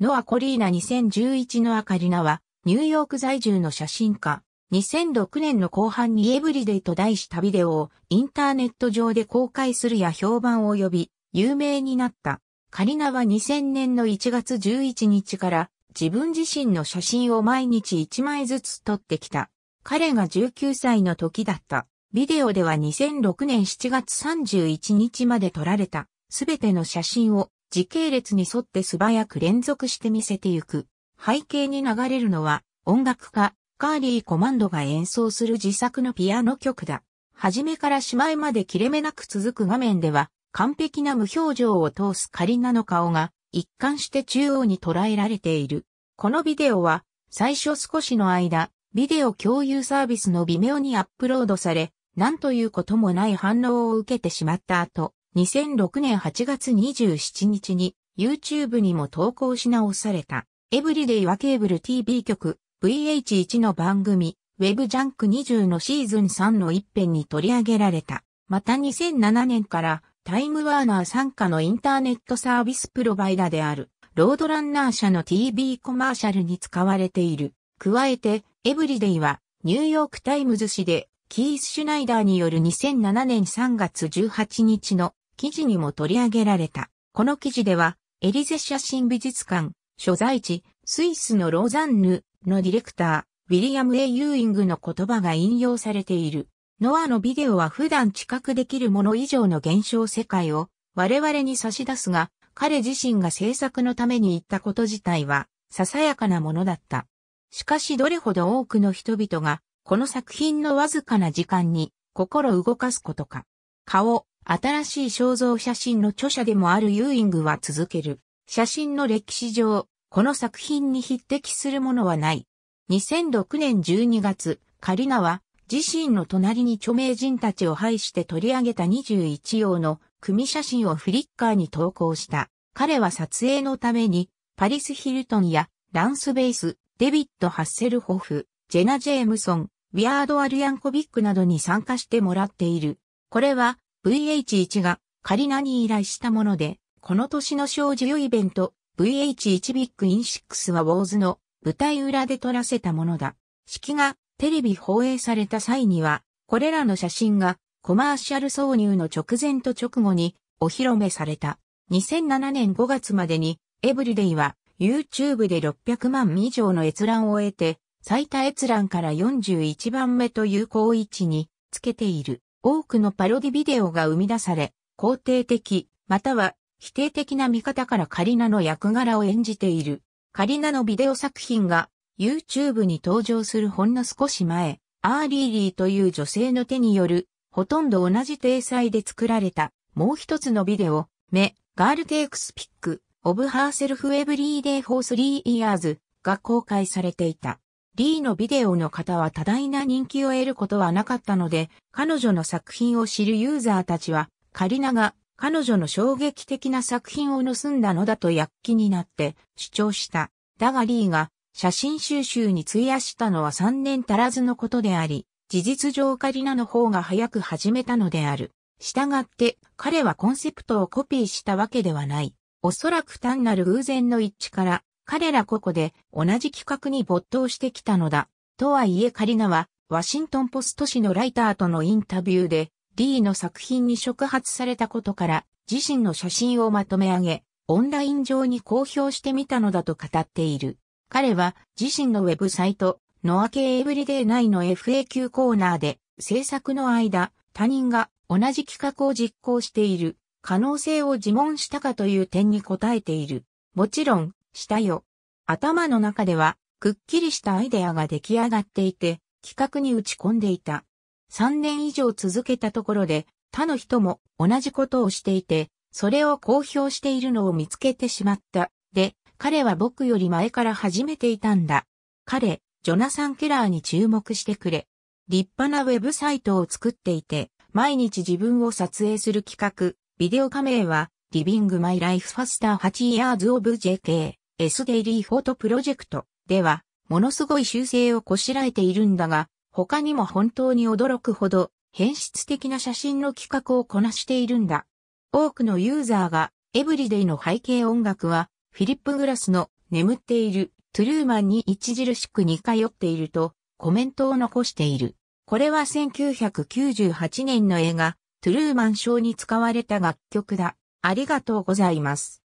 ノア・コリーナ2011のア・カリナは、ニューヨーク在住の写真家。2006年の後半にエブリデイと題したビデオをインターネット上で公開するや評判を呼び、有名になった。カリナは2000年の1月11日から自分自身の写真を毎日1枚ずつ撮ってきた。彼が19歳の時だった。ビデオでは2006年7月31日まで撮られたすべての写真を時系列に沿って素早く連続して見せてゆく。背景に流れるのは音楽家、カーリー・コマンドが演奏する自作のピアノ曲だ。初めからしまいまで切れ目なく続く画面では、完璧な無表情を通すカリナの顔が一貫して中央に捉えられている。このビデオは、最初少しの間、ビデオ共有サービスの微妙にアップロードされ、なんということもない反応を受けてしまった後、2006年8月27日に YouTube にも投稿し直された、エブリデイはケーブル TV 局 VH1 の番組、ウェブジャンク20のシーズン3の一編に取り上げられた。また2007年からタイムワーナー参加のインターネットサービスプロバイダーであるロードランナー社の TV コマーシャルに使われている。加えて、エブリデイはニューヨークタイムズ紙でキース・シュナイダーによる2007年3月18日の記事にも取り上げられた。この記事では、エリゼ写真美術館、所在地、スイスのローザンヌのディレクター、ウィリアム・エイ・ユーイングの言葉が引用されている。ノアのビデオは普段知覚できるもの以上の現象世界を我々に差し出すが、彼自身が制作のために言ったこと自体は、ささやかなものだった。しかしどれほど多くの人々がこの作品のわずかな時間に心動かすことか。顔、新しい肖像写真の著者でもあるユーイングは続ける。写真の歴史上、この作品に匹敵するものはない。2006年12月、カリナは自身の隣に著名人たちを配して取り上げた21用の組写真をフリッカーに投稿した。彼は撮影のためにパリス・ヒルトンやランス・ベイス、デビッド・ハッセルホフ、ジェナ・ジェームソン、ウィアード・アルヤンコビックなどに参加してもらっている。これは VH1 がカリナに依頼したもので、この年の小授与イベント VH1 ビッグイン6はウォーズの舞台裏で撮らせたものだ。式がテレビ放映された際には、これらの写真がコマーシャル挿入の直前と直後にお披露目された。2007年5月までにエブリデイは YouTube で600万以上の閲覧を得て最多閲覧から41番目という高位置につけている。多くのパロディビデオが生み出され、肯定的、または否定的な見方からカリナの役柄を演じている。カリナのビデオ作品が YouTube に登場するほんの少し前、アーリーリーという女性の手による、ほとんど同じ体裁で作られた、もう一つのビデオ、メ、ガールテイクスピック、オブハーセルフエブリーデイフォースリーイヤーズが公開されていた。リーのビデオの方は多大な人気を得ることはなかったので、彼女の作品を知るユーザーたちは、カリナが彼女の衝撃的な作品を盗んだのだと躍起になって主張した。だがリーが写真収集に費やしたのは3年足らずのことであり、事実上カリナの方が早く始めたのである。したがって彼はコンセプトをコピーしたわけではない。おそらく単なる偶然の一致から彼ら個々で同じ企画に没頭してきたのだ。とはいえカリナは、ワシントンポスト紙のライターとのインタビューで、D の作品に触発されたことから、自身の写真をまとめ上げ、オンライン上に公表してみたのだと語っている。彼は自身のウェブサイト、ノア系エブリデイ内の FAQ コーナーで、制作の間、他人が同じ企画を実行している可能性を自問したかという点に答えている。もちろん、したよ。頭の中では、くっきりしたアイデアが出来上がっていて、企画に打ち込んでいた。3年以上続けたところで、他の人も同じことをしていて、それを公表しているのを見つけてしまった。で、彼は僕より前から始めていたんだ。彼、ジョナサン・ケラーに注目してくれ。立派なウェブサイトを作っていて、毎日自分を撮影する企画、ビデオ加盟は、リビングマイライフファスター8 years of JK。S デイリーフォトプロジェクトでは、ものすごい修正をこしらえているんだが、他にも本当に驚くほど、変質的な写真の企画をこなしているんだ。多くのユーザーが、エブリデイの背景音楽は、フィリップ・グラスの眠っているトゥルーマンに著しく似通っていると、コメントを残している。これは1998年の映画、トゥルーマン賞に使われた楽曲だ。ありがとうございます。